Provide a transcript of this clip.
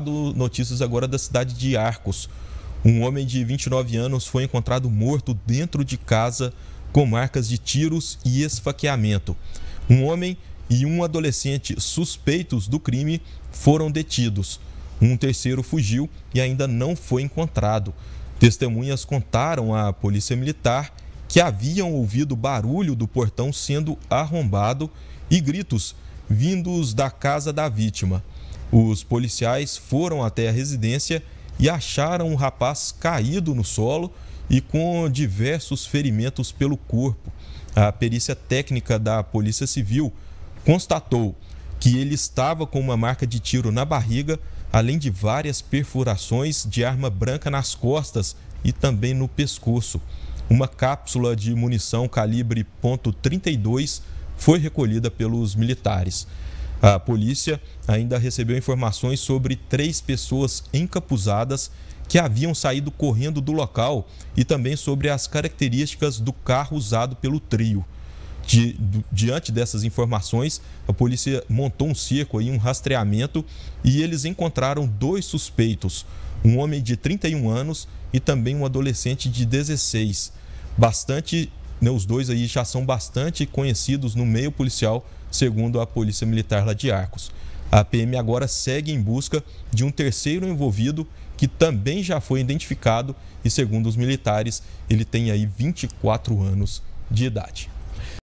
dado notícias agora da cidade de Arcos. Um homem de 29 anos foi encontrado morto dentro de casa com marcas de tiros e esfaqueamento. Um homem e um adolescente suspeitos do crime foram detidos. Um terceiro fugiu e ainda não foi encontrado. Testemunhas contaram à polícia militar que haviam ouvido barulho do portão sendo arrombado e gritos vindos da casa da vítima. Os policiais foram até a residência e acharam o um rapaz caído no solo e com diversos ferimentos pelo corpo. A perícia técnica da Polícia Civil constatou que ele estava com uma marca de tiro na barriga, além de várias perfurações de arma branca nas costas e também no pescoço. Uma cápsula de munição calibre .32 foi recolhida pelos militares. A polícia ainda recebeu informações sobre três pessoas encapuzadas que haviam saído correndo do local e também sobre as características do carro usado pelo trio. Di, diante dessas informações, a polícia montou um cerco e um rastreamento e eles encontraram dois suspeitos, um homem de 31 anos e também um adolescente de 16. Bastante né, os dois aí já são bastante conhecidos no meio policial, segundo a Polícia Militar lá de Arcos. A PM agora segue em busca de um terceiro envolvido que também já foi identificado e, segundo os militares, ele tem aí 24 anos de idade.